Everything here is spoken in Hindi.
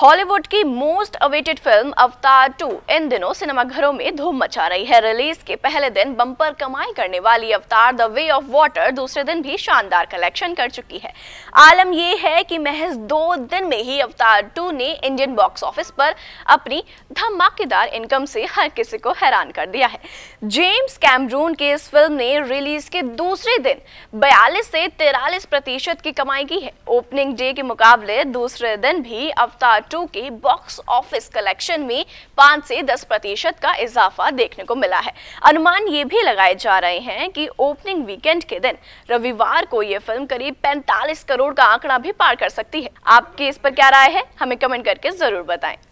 हॉलीवुड की मोस्ट अवेटेड फिल्म अवतार 2 इन दिनों सिनेमाघरों में धूम मचा रही है रिलीज के पहले दिन बम्पर कमाई करने वाली अवतार द वे ऑफ वाटर दूसरे दिन भी शानदार कलेक्शन कर चुकी है आलम यह है कि महज दो दिन में ही अवतार 2 ने इंडियन बॉक्स ऑफिस पर अपनी धमाकेदार इनकम से हर किसी को हैरान कर दिया है जेम्स कैमरून के इस फिल्म ने रिलीज के दूसरे दिन बयालीस से तिरालीस की कमाई की है ओपनिंग डे के मुकाबले दूसरे दिन भी अवतार टू के बॉक्स ऑफिस कलेक्शन में पांच से दस प्रतिशत का इजाफा देखने को मिला है अनुमान ये भी लगाए जा रहे हैं कि ओपनिंग वीकेंड के दिन रविवार को ये फिल्म करीब पैंतालीस करोड़ का आंकड़ा भी पार कर सकती है आपके इस पर क्या राय है हमें कमेंट करके जरूर बताएं